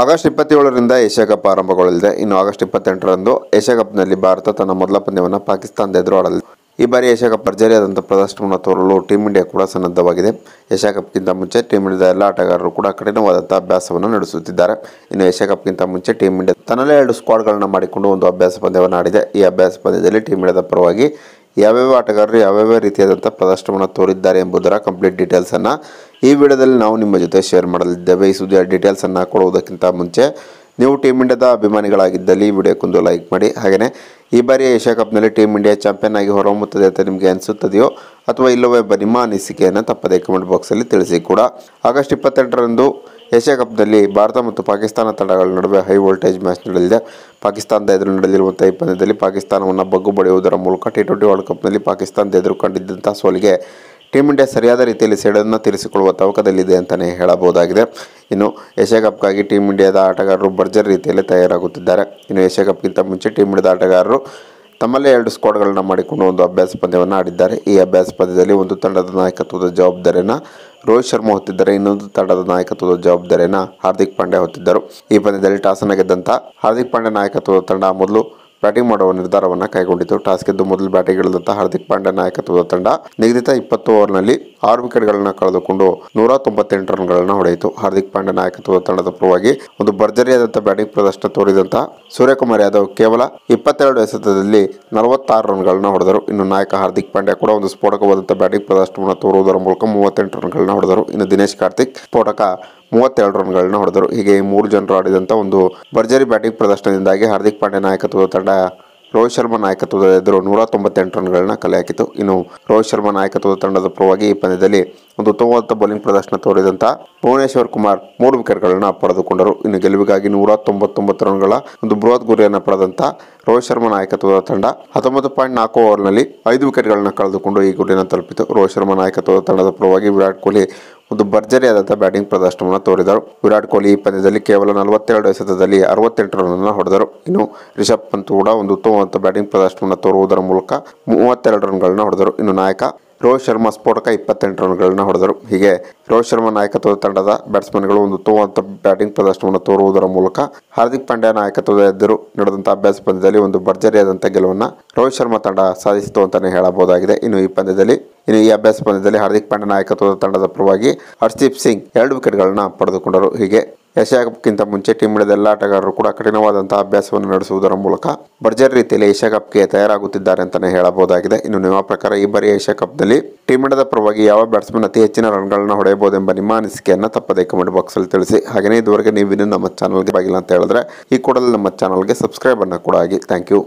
August ಇಪ್ಪತ್ತೇಳರಿಂದ Asia Cup ಆರಂಭಗೊಳ್ಳಲಿದೆ ಇನ್ನು August ಇಪ್ಪತ್ತೆಂಟರಂದು ಏಷ್ಯಾ ಕಪ್ನಲ್ಲಿ ಭಾರತ ತನ್ನ ಮೊದಲ ಪಂದ್ಯವನ್ನು ಪಾಕಿಸ್ತಾನದ ಎದುರು ಆಡಲಿದೆ ಈ ಬಾರಿ ಏಷ್ಯಾ ಕಪ್ ಭರ್ಜರಿಯಾದಂಥ ಪ್ರದರ್ಶನವನ್ನು ತೋರಲು ಟೀಂ ಇಂಡಿಯಾ ಕೂಡ ಸನ್ನದ್ಧವಾಗಿದೆ ಏಷ್ಯಾ ಕಪ್ಗಿಂತ ಮುಂಚೆ ಟೀಂ ಇಂಡಿಯಾದ ಎಲ್ಲ ಆಟಗಾರರು ಕೂಡ ಕಠಿಣವಾದಂಥ ಅಭ್ಯಾಸವನ್ನು ನಡೆಸುತ್ತಿದ್ದಾರೆ ಇನ್ನು ಏಷ್ಯಾ ಕಪ್ಗಿಂತ ಮುಂಚೆ ಟೀಂ ಇಂಡಿಯಾ ತನ್ನಲ್ಲೇ ಎರಡು ಸ್ಕ್ವಾಡ್ಗಳನ್ನು ಮಾಡಿಕೊಂಡು ಒಂದು ಅಭ್ಯಾಸ ಪಂದ್ಯವನ್ನು ಆಡಿದೆ ಈ ಅಭ್ಯಾಸ ಪಂದ್ಯದಲ್ಲಿ ಟೀಂ ಇಂಡಿಯಾದ ಪರವಾಗಿ ಯಾವ್ಯಾವ ಆಟಗಾರರು ಯಾವ್ಯಾವ ರೀತಿಯಾದಂಥ ಪ್ರದರ್ಶನವನ್ನು ತೋರಿದ್ದಾರೆ ಎಂಬುದರ ಕಂಪ್ಲೀಟ್ ಡೀಟೇಲ್ಸನ್ನು ಈ ವಿಡಿಯೋದಲ್ಲಿ ನಾವು ನಿಮ್ಮ ಜೊತೆ ಶೇರ್ ಮಾಡಲಿದ್ದೇವೆ ಈ ಸುದ್ದಿಯ ಡೀಟೇಲ್ಸನ್ನು ಕೊಡುವುದಕ್ಕಿಂತ ಮುಂಚೆ ನೀವು ಟೀಮ್ ಇಂಡಿಯಾದ ಅಭಿಮಾನಿಗಳಾಗಿದ್ದಲ್ಲಿ ಈ ವಿಡಿಯೋಕ್ಕೊಂದು ಲೈಕ್ ಮಾಡಿ ಹಾಗೆಯೇ ಈ ಬಾರಿ ಏಷ್ಯಾ ಕಪ್ನಲ್ಲಿ ಟೀಮ್ ಇಂಡಿಯಾ ಚಾಂಪಿಯನ್ ಆಗಿ ಹೊರಹೊಮ್ಮುತ್ತದೆ ಅಂತ ನಿಮಗೆ ಅನಿಸುತ್ತದೆಯೋ ಅಥವಾ ಇಲ್ಲವೇ ನಿಮ್ಮ ಅನಿಸಿಕೆಯನ್ನು ತಪ್ಪದೇ ಕಮೆಂಟ್ ಬಾಕ್ಸಲ್ಲಿ ತಿಳಿಸಿ ಕೂಡ ಆಗಸ್ಟ್ ಇಪ್ಪತ್ತೆಂಟರಂದು ಏಷ್ಯಾ ಕಪ್ನಲ್ಲಿ ಭಾರತ ಮತ್ತು ಪಾಕಿಸ್ತಾನ ತಂಡಗಳ ನಡುವೆ ಹೈ ವೋಲ್ಟೇಜ್ ಮ್ಯಾಚ್ ನಡೆದಿದೆ ಪಾಕಿಸ್ತಾನದ ಎದುರು ನಡೆದಿರುವಂಥ ಈ ಪಂದ್ಯದಲ್ಲಿ ಪಾಕಿಸ್ತಾನವನ್ನು ಬಗ್ಗು ಬಡಿಯುವುದರ ಮೂಲಕ ಟಿ ಟ್ವೆಂಟಿ ವರ್ಲ್ಡ್ ಕಪ್ನಲ್ಲಿ ಪಾಕಿಸ್ತಾನದ ಎದುರು ಕಂಡಿದ್ದಂಥ ಸೋಲಿಗೆ ಟೀಮ್ ಇಂಡಿಯಾ ಸರಿಯಾದ ರೀತಿಯಲ್ಲಿ ಸೆಡನ್ನು ತೀರಿಸಿಕೊಳ್ಳುವ ತವಕದಲ್ಲಿದೆ ಅಂತಲೇ ಹೇಳಬಹುದಾಗಿದೆ ಇನ್ನು ಏಷ್ಯಾ ಕಪ್ಗಾಗಿ ಟೀಮ್ ಇಂಡಿಯಾದ ಆಟಗಾರರು ಭರ್ಜರಿ ರೀತಿಯಲ್ಲಿ ತಯಾರಾಗುತ್ತಿದ್ದಾರೆ ಇನ್ನು ಏಷ್ಯಾ ಕಪ್ಗಿಂತ ಮುಂಚೆ ಟೀಮ್ ಇಂಡಿಯಾದ ಆಟಗಾರರು ತಮ್ಮಲ್ಲೇ ಎರಡು ಸ್ಕ್ವಾಡ್ಗಳನ್ನು ಮಾಡಿಕೊಂಡು ಒಂದು ಅಭ್ಯಾಸ ಪಂದ್ಯವನ್ನು ಆಡಿದ್ದಾರೆ ಈ ಅಭ್ಯಾಸ ಪಂದ್ಯದಲ್ಲಿ ಒಂದು ತಂಡದ ನಾಯಕತ್ವದ ಜವಾಬ್ದಾರಿಯನ್ನು ರೋಹಿತ್ ಶರ್ಮಾ ಹೊತ್ತಿದ್ದಾರೆ ಇನ್ನೊಂದು ತಂಡದ ನಾಯಕತ್ವದ ಜವಾಬ್ದಾರಿಯನ್ನು ಹಾರ್ದಿಕ್ ಪಾಂಡ್ಯ ಹೊತ್ತಿದ್ದರು ಈ ಪಂದ್ಯದಲ್ಲಿ ಟಾಸನ್ನು ಗೆದ್ದಂತ ಹಾರ್ದಿಕ್ ಪಾಂಡ್ಯ ನಾಯಕತ್ವದ ತಂಡ ಮೊದಲು ಬ್ಯಾಟಿಂಗ್ ಮಾಡುವ ನಿರ್ಧಾರವನ್ನು ಕೈಗೊಂಡಿತು ಟಾಸ್ ಗೆದ್ದು ಮೊದಲು ಬ್ಯಾಟಿಂಗ್ ಇಳಿದಂಥ ಹಾರ್ದಿಕ್ ಪಾಂಡ್ಯ ನಾಯಕತ್ವದ ತಂಡ ನಿಗದಿತ ಇಪ್ಪತ್ತು ಓವರ್ನಲ್ಲಿ ಆರು ವಿಕೆಟ್ಗಳನ್ನ ಕಳೆದುಕೊಂಡು ನೂರ ತೊಂಬತ್ತೆಂಟು ರನ್ಗಳನ್ನ ಹೊಡೆಯಿತು ಹಾರ್ದಿಕ್ ಪಾಂಡೆ ನಾಯಕತ್ವದ ತಂಡದ ಪರವಾಗಿ ಒಂದು ಭರ್ಜರಿಯಾದಂಥ ಬ್ಯಾಟಿಂಗ್ ಪ್ರದರ್ಶನ ತೋರಿದಂತಹ ಸೂರ್ಯಕುಮಾರ್ ಯಾದವ್ ಕೇವಲ ಇಪ್ಪತ್ತೆರಡು ಎಸೆತದಲ್ಲಿ ನಲವತ್ತಾರು ರನ್ಗಳನ್ನ ಹೊಡೆದರು ಇನ್ನು ನಾಯಕ ಹಾರ್ದಿಕ್ ಪಾಂಡ್ಯ ಕೂಡ ಒಂದು ಸ್ಫೋಟಕವಾದಂತಹ ಬ್ಯಾಟಿಂಗ್ ಪ್ರದರ್ಶನವನ್ನು ತೋರುವುದರ ಮೂಲಕ ಮೂವತ್ತೆಂಟು ರನ್ಗಳನ್ನ ಹೊಡೆದರು ಇನ್ನು ದಿನೇಶ್ ಕಾರ್ತಿಕ್ ಸ್ಫೋಟಕ ಮೂವತ್ತೆರಡು ರನ್ಗಳನ್ನ ಹೊಡೆದರು ಹೀಗೆ ಮೂರು ಜನರು ಆಡಿದಂಥ ಒಂದು ಭರ್ಜರಿ ಬ್ಯಾಟಿಂಗ್ ಪ್ರದರ್ಶನದಿಂದಾಗಿ ಹಾರ್ದಿಕ್ ಪಾಂಡ್ಯ ನಾಯಕತ್ವದ ತಂಡ ರೋಹಿತ್ ಶರ್ಮಾ ನಾಯಕತ್ವದ ಎದುರು ನೂರ ತೊಂಬತ್ತೆಂಟು ರನ್ಗಳನ್ನು ಕಲೆ ಹಾಕಿತು ಇನ್ನು ರೋಹಿತ್ ಶರ್ಮಾ ನಾಯಕತ್ವದ ತಂಡದ ಪರವಾಗಿ ಈ ಪಂದ್ಯದಲ್ಲಿ ಒಂದು ಉತ್ತಮವಾದ ಬೌಲಿಂಗ್ ಪ್ರದರ್ಶನ ತೋರಿದಂತ ಭುವನೇಶ್ವರ್ ಕುಮಾರ್ ಮೂರು ವಿಕೆಟ್ಗಳನ್ನು ಪಡೆದುಕೊಂಡರು ಇನ್ನು ಗೆಲುವಿಗಾಗಿ ನೂರ ತೊಂಬತ್ತೊಂಬತ್ತು ರನ್ಗಳ ಒಂದು ಬೃಹತ್ ಗುರಿಯನ್ನು ಪಡೆದಂತ ರೋಹಿತ್ ಶರ್ಮಾ ನಾಯಕತ್ವದ ತಂಡ ಹತ್ತೊಂಬತ್ತು ಪಾಯಿಂಟ್ ನಾಲ್ಕು ಓವರ್ನಲ್ಲಿ ಐದು ವಿಕೆಟ್ಗಳನ್ನು ಕಳೆದುಕೊಂಡು ಈ ಗುರಿಯನ್ನು ತಲುಪಿತು ರೋಹಿತ್ ಶರ್ಮಾ ನಾಯಕತ್ವದ ತಂಡದ ಪರವಾಗಿ ವಿರಾಟ್ ಕೊಹ್ಲಿ ಒಂದು ಭರ್ಜರಿಯಾದಂಥ ಬ್ಯಾಟಿಂಗ್ ಪ್ರದರ್ಶನವನ್ನು ತೋರಿದರು ವಿರಾಟ್ ಕೊಹ್ಲಿ ಈ ಪಂದ್ಯದಲ್ಲಿ ಕೇವಲ ನಲವತ್ತೆರಡು ಎಸೆತದಲ್ಲಿ ಅರವತ್ತೆಂಟು ರನ್ನನ್ನು ಹೊಡೆದರು ಇನ್ನು ರಿಷಬ್ ಪಂತ್ ಕೂಡ ಒಂದು ಉತ್ತಮವಾದ ಬ್ಯಾಟಿಂಗ್ ಪ್ರದರ್ಶನವನ್ನು ತೋರುವುದರ ಮೂಲಕ ಮೂವತ್ತೆರಡು ರನ್ಗಳನ್ನು ಹೊಡೆದರು ಇನ್ನು ನಾಯಕ ರೋಹಿತ್ ಶರ್ಮಾ ಸ್ಫೋಟಕ ಇಪ್ಪತ್ತೆಂಟು ರನ್ಗಳನ್ನು ಹೊಡೆದರು ಹೀಗೆ ರೋಹಿತ್ ಶರ್ಮಾ ನಾಯಕತ್ವದ ತಂಡದ ಬ್ಯಾಟ್ಸ್ಮನ್ಗಳು ಒಂದು ಉತ್ತಮವಾದ ಬ್ಯಾಟಿಂಗ್ ಪ್ರದರ್ಶನವನ್ನು ತೋರುವುದರ ಮೂಲಕ ಹಾರ್ದಿಕ್ ಪಾಂಡ್ಯ ನಾಯಕತ್ವದ ಎದುರು ನಡೆದಂತಹ ಅಭ್ಯಾಸ ಪಂದ್ಯದಲ್ಲಿ ಒಂದು ಭರ್ಜರಿಯಾದಂಥ ಗೆಲುವನ್ನು ರೋಹಿತ್ ಶರ್ಮಾ ತಂಡ ಸಾಧಿಸಿತು ಅಂತಲೇ ಹೇಳಬಹುದಾಗಿದೆ ಇನ್ನು ಈ ಪಂದ್ಯದಲ್ಲಿ ಇನ್ನು ಈ ಅಭ್ಯಾಸ ಪಂದ್ಯದಲ್ಲಿ ಹಾರ್ದಿಕ್ ಪಾಂಡೆ ನಾಯಕತ್ವದ ತಂಡದ ಪರವಾಗಿ ಹರ್ದೀಪ್ ಸಿಂಗ್ ಎರಡು ವಿಕೆಟ್ಗಳನ್ನು ಪಡೆದುಕೊಂಡರು ಹೀಗೆ ಏಷ್ಯಾ ಏಷ್ಯಾಕಪ್ಗಿಂತ ಮುಂಚೆ ಟೀಮ್ ಇಳಿದ ಎಲ್ಲ ಆಟಗಾರರು ಕೂಡ ಕಠಿಣವಾದಂತಹ ಅಭ್ಯಾಸವನ್ನು ನಡೆಸುವುದರ ಮೂಲಕ ಭರ್ಜರಿ ರೀತಿಯಲ್ಲಿ ಏಷ್ಯಾ ಕಪ್ಗೆ ತಯಾರಾಗುತ್ತಿದ್ದಾರೆ ಅಂತಲೇ ಹೇಳಬಹುದಾಗಿದೆ ಇನ್ನು ನಿಮ್ಮ ಪ್ರಕಾರ ಈ ಬಾರಿ ಏಷ್ಯಾ ಕಪ್ನಲ್ಲಿ ಟೀಮ್ ಇಂಡಿಯಾದ ಪರವಾಗಿ ಯಾವ ಬ್ಯಾಟ್ಸ್ಮನ್ ಅತಿ ಹೆಚ್ಚಿನ ರನ್ಗಳನ್ನು ಹೊಡೆಯಬಹುದೆಂಬ ನಿಮ್ಮ ಅನಿಸಿಕೆಯನ್ನು ತಪ್ಪದೇ ಕಮೆಂಟ್ ಬಾಕ್ಸಲ್ಲಿ ತಿಳಿಸಿ ಹಾಗೆಯೇ ಇದುವರೆಗೆ ನೀವು ಇನ್ನೂ ನಮ್ಮ ಚಾನಲ್ಗೆ ಬಾಗಿಲ್ಲ ಅಂತ ಹೇಳಿದ್ರೆ ಈ ಕೂಡಲೇ ನಮ್ಮ ಚಾನಲ್ಗೆ ಅನ್ನು ಕೂಡ ಆಗಿ ಥ್ಯಾಂಕ್ ಯು